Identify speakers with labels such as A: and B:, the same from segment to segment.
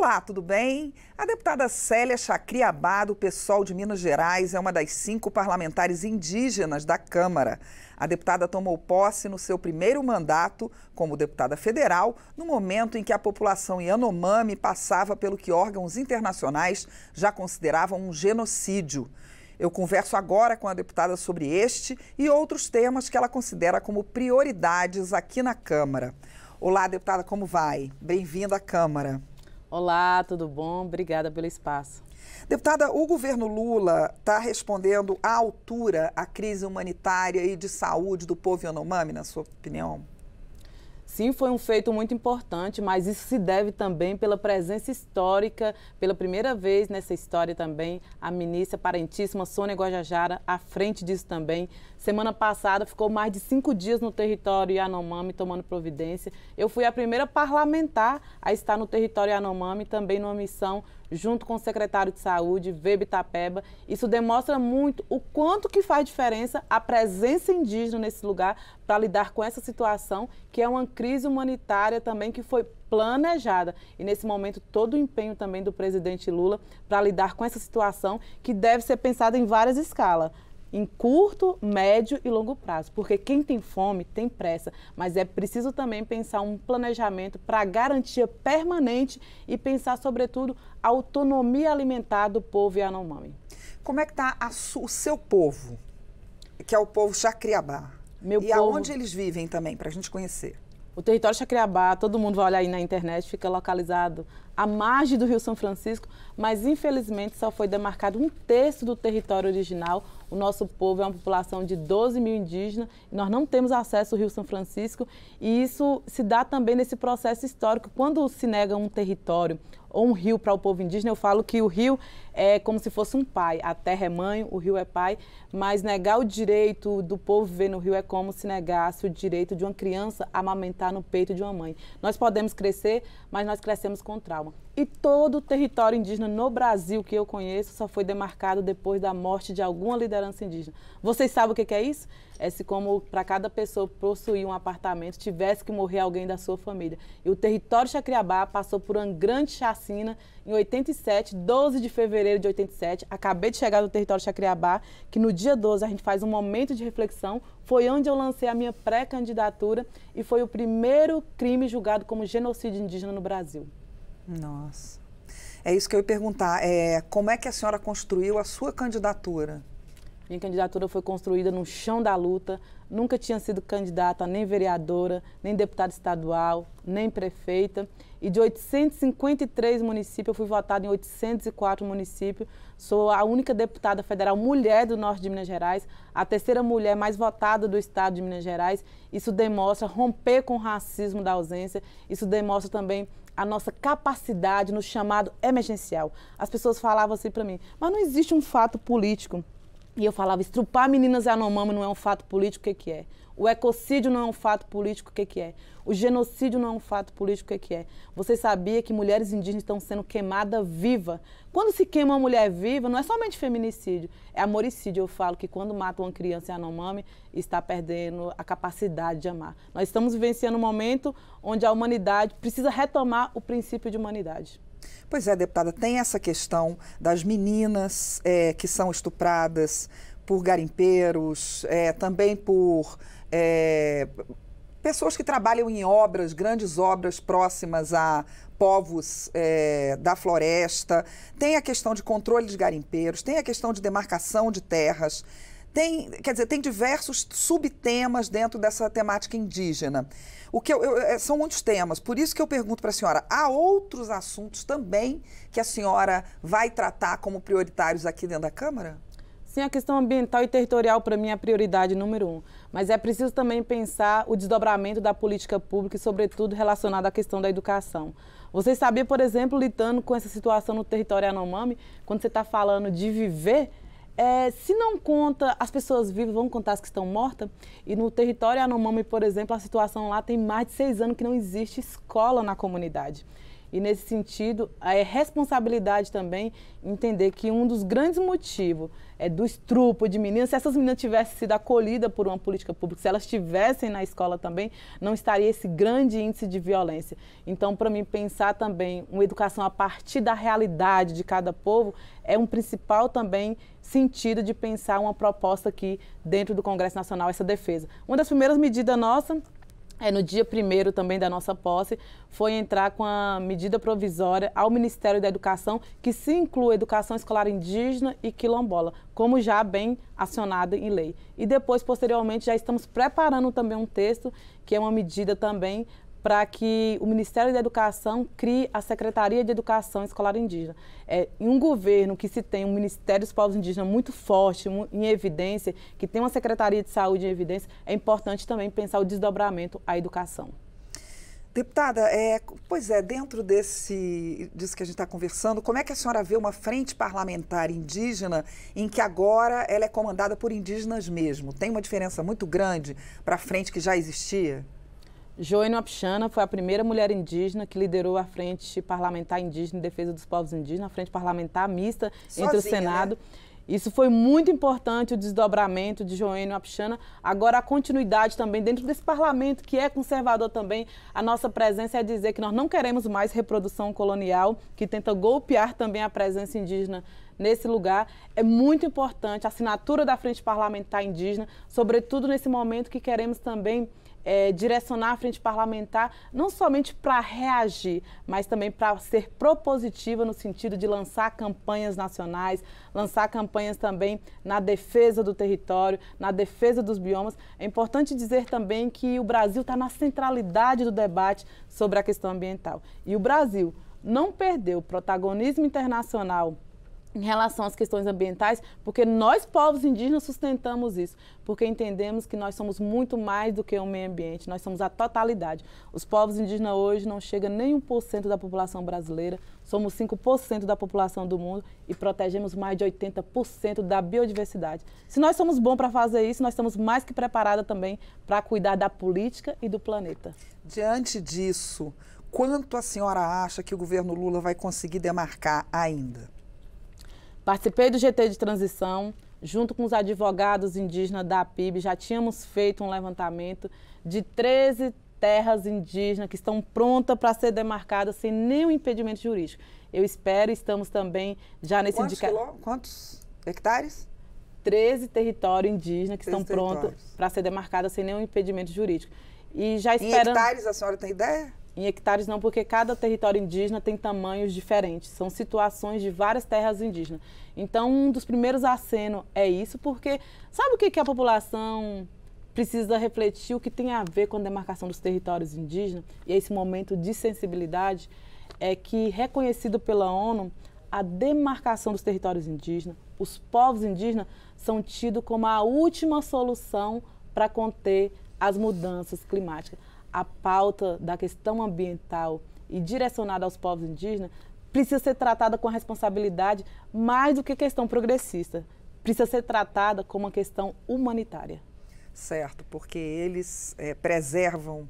A: Olá, tudo bem? A deputada Célia Chacriabá, do PSOL de Minas Gerais, é uma das cinco parlamentares indígenas da Câmara. A deputada tomou posse no seu primeiro mandato como deputada federal, no momento em que a população Yanomami passava pelo que órgãos internacionais já consideravam um genocídio. Eu converso agora com a deputada sobre este e outros temas que ela considera como prioridades aqui na Câmara. Olá, deputada, como vai? Bem-vinda à Câmara.
B: Olá, tudo bom? Obrigada pelo espaço.
A: Deputada, o governo Lula está respondendo à altura à crise humanitária e de saúde do povo Yanomami, na sua opinião?
B: Sim, foi um feito muito importante, mas isso se deve também pela presença histórica, pela primeira vez nessa história também, a ministra parentíssima Sônia Guajajara à frente disso também. Semana passada ficou mais de cinco dias no território Yanomami tomando providência. Eu fui a primeira parlamentar a estar no território Yanomami também numa missão junto com o secretário de saúde, Vebe Itapeba. Isso demonstra muito o quanto que faz diferença a presença indígena nesse lugar para lidar com essa situação, que é uma crise humanitária também que foi planejada. E nesse momento, todo o empenho também do presidente Lula para lidar com essa situação que deve ser pensada em várias escalas em curto, médio e longo prazo, porque quem tem fome tem pressa, mas é preciso também pensar um planejamento para garantia permanente e pensar, sobretudo, a autonomia alimentar do povo Yanomami.
A: Como é que está o seu povo, que é o povo Xacriabá? Meu e povo... aonde eles vivem também, para a gente conhecer?
B: O território Chacriabá, todo mundo vai olhar aí na internet, fica localizado à margem do Rio São Francisco, mas infelizmente só foi demarcado um terço do território original, o nosso povo é uma população de 12 mil indígenas, nós não temos acesso ao Rio São Francisco, e isso se dá também nesse processo histórico. Quando se nega um território ou um rio para o povo indígena, eu falo que o rio é como se fosse um pai. A terra é mãe, o rio é pai, mas negar o direito do povo viver no rio é como se negasse o direito de uma criança amamentar no peito de uma mãe. Nós podemos crescer, mas nós crescemos com trauma. E todo o território indígena no Brasil que eu conheço só foi demarcado depois da morte de alguma liderança indígena. Vocês sabem o que é isso? É se como para cada pessoa possuir um apartamento tivesse que morrer alguém da sua família. E o território Chacriabá passou por uma grande chacina em 87, 12 de fevereiro de 87. Acabei de chegar no território Chacriabá, que no dia 12 a gente faz um momento de reflexão. Foi onde eu lancei a minha pré-candidatura e foi o primeiro crime julgado como genocídio indígena no Brasil.
A: Nossa. É isso que eu ia perguntar. É, como é que a senhora construiu a sua candidatura?
B: Minha candidatura foi construída no chão da luta. Nunca tinha sido candidata nem vereadora, nem deputada estadual, nem prefeita. E de 853 municípios, eu fui votada em 804 municípios. Sou a única deputada federal mulher do norte de Minas Gerais, a terceira mulher mais votada do estado de Minas Gerais. Isso demonstra romper com o racismo da ausência. Isso demonstra também a nossa capacidade no chamado emergencial. As pessoas falavam assim para mim, mas não existe um fato político e eu falava, estrupar meninas Yanomami é não é um fato político, o que, que é? O ecocídio não é um fato político, o que, que é? O genocídio não é um fato político, o que, que é? Você sabia que mulheres indígenas estão sendo queimadas viva? Quando se queima uma mulher viva, não é somente feminicídio, é amoricídio. Eu falo que quando mata uma criança Yanomami, está perdendo a capacidade de amar. Nós estamos vivenciando um momento onde a humanidade precisa retomar o princípio
A: de humanidade. Pois é, deputada, tem essa questão das meninas é, que são estupradas por garimpeiros, é, também por é, pessoas que trabalham em obras, grandes obras próximas a povos é, da floresta, tem a questão de controle de garimpeiros, tem a questão de demarcação de terras. Tem, quer dizer, tem diversos subtemas dentro dessa temática indígena. O que eu, eu, é, são muitos temas, por isso que eu pergunto para a senhora, há outros assuntos também que a senhora vai tratar como prioritários aqui dentro da Câmara?
B: Sim, a questão ambiental e territorial para mim é a prioridade número um. Mas é preciso também pensar o desdobramento da política pública e, sobretudo, relacionado à questão da educação. Você sabia, por exemplo, lidando com essa situação no território Anomami, quando você está falando de viver é, se não conta, as pessoas vivas vão contar as que estão mortas. E no território Anomami, por exemplo, a situação lá tem mais de seis anos que não existe escola na comunidade. E nesse sentido, é responsabilidade também entender que um dos grandes motivos é do estrupo de meninas, se essas meninas tivessem sido acolhidas por uma política pública, se elas estivessem na escola também, não estaria esse grande índice de violência. Então, para mim, pensar também uma educação a partir da realidade de cada povo é um principal também sentido de pensar uma proposta aqui dentro do Congresso Nacional, essa defesa. Uma das primeiras medidas nossas é, no dia primeiro também da nossa posse, foi entrar com a medida provisória ao Ministério da Educação, que se inclui educação escolar indígena e quilombola, como já bem acionada em lei. E depois, posteriormente, já estamos preparando também um texto, que é uma medida também para que o Ministério da Educação crie a Secretaria de Educação Escolar Indígena. É, em um governo que se tem um Ministério dos Povos Indígenas muito forte, em evidência, que tem uma Secretaria de Saúde em evidência, é importante também pensar o desdobramento à educação.
A: Deputada, é, pois é, dentro desse, disso que a gente está conversando, como é que a senhora vê uma frente parlamentar indígena em que agora ela é comandada por indígenas mesmo? Tem uma diferença muito grande para a frente que já existia?
B: Joênia Apixana foi a primeira mulher indígena que liderou a Frente Parlamentar Indígena em Defesa dos Povos Indígenas, a Frente Parlamentar Mista Sozinha, entre o né? Senado. Né? Isso foi muito importante, o desdobramento de Joênio Apixana. Agora, a continuidade também dentro desse parlamento, que é conservador também, a nossa presença é dizer que nós não queremos mais reprodução colonial, que tenta golpear também a presença indígena nesse lugar. É muito importante a assinatura da Frente Parlamentar Indígena, sobretudo nesse momento que queremos também é, direcionar a frente parlamentar não somente para reagir, mas também para ser propositiva no sentido de lançar campanhas nacionais, lançar campanhas também na defesa do território, na defesa dos biomas. É importante dizer também que o Brasil está na centralidade do debate sobre a questão ambiental. E o Brasil não perdeu protagonismo internacional em relação às questões ambientais, porque nós, povos indígenas, sustentamos isso, porque entendemos que nós somos muito mais do que o um meio ambiente, nós somos a totalidade. Os povos indígenas hoje não chegam nem 1% da população brasileira, somos 5% da população do mundo e protegemos mais de 80% da biodiversidade. Se nós somos bons para fazer isso, nós estamos mais que preparados também para cuidar
A: da política e do planeta. Diante disso, quanto a senhora acha que o governo Lula vai conseguir demarcar ainda? Participei do GT de
B: transição, junto com os advogados indígenas da PIB, já tínhamos feito um levantamento de 13 terras indígenas que estão prontas para ser demarcadas sem nenhum impedimento jurídico. Eu espero, estamos também já nesse indicador. Quantos hectares? 13 territórios indígenas que estão prontos para ser demarcadas sem nenhum impedimento jurídico. E já esperando... Em hectares, a
A: senhora tem ideia?
B: em hectares não, porque cada território indígena tem tamanhos diferentes, são situações de várias terras indígenas. Então, um dos primeiros acenos é isso, porque sabe o que, que a população precisa refletir, o que tem a ver com a demarcação dos territórios indígenas e é esse momento de sensibilidade é que, reconhecido pela ONU, a demarcação dos territórios indígenas, os povos indígenas são tidos como a última solução para conter as mudanças climáticas a pauta da questão ambiental e direcionada aos povos indígenas precisa ser tratada com responsabilidade mais do que questão progressista. Precisa ser tratada como uma questão humanitária.
A: Certo, porque eles é, preservam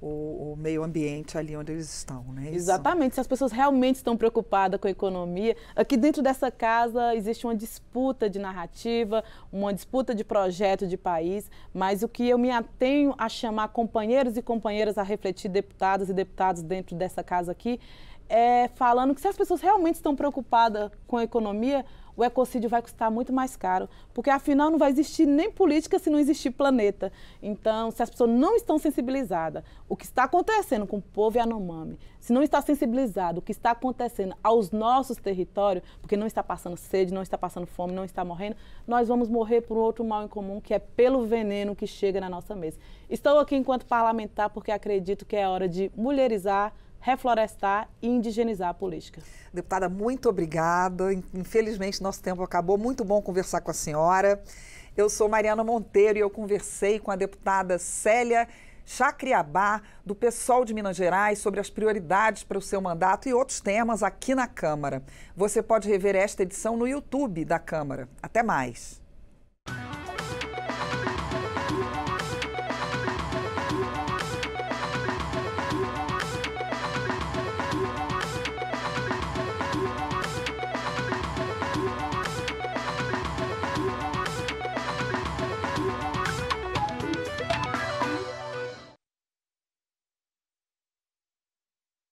A: o, o, meio ambiente ali onde eles estão, né? Exatamente.
B: Se as pessoas realmente estão preocupadas com a economia, aqui dentro dessa casa existe uma disputa de narrativa, uma disputa de projeto de país, mas o que eu me atenho a chamar companheiros e companheiras a refletir, deputadas e deputados dentro dessa casa aqui, é falando que se as pessoas realmente estão preocupadas com a economia, o ecocídio vai custar muito mais caro, porque afinal não vai existir nem política se não existir planeta. Então, se as pessoas não estão sensibilizadas, o que está acontecendo com o povo Yanomami, se não está sensibilizado o que está acontecendo aos nossos territórios, porque não está passando sede, não está passando fome, não está morrendo, nós vamos morrer por outro mal em comum, que é pelo veneno que chega na nossa mesa. Estou aqui enquanto parlamentar porque acredito que é hora de mulherizar reflorestar e
A: indigenizar a política. Deputada, muito obrigada. Infelizmente, nosso tempo acabou. Muito bom conversar com a senhora. Eu sou Mariana Monteiro e eu conversei com a deputada Célia Chacriabá, do PSOL de Minas Gerais, sobre as prioridades para o seu mandato e outros temas aqui na Câmara. Você pode rever esta edição no YouTube da Câmara. Até mais.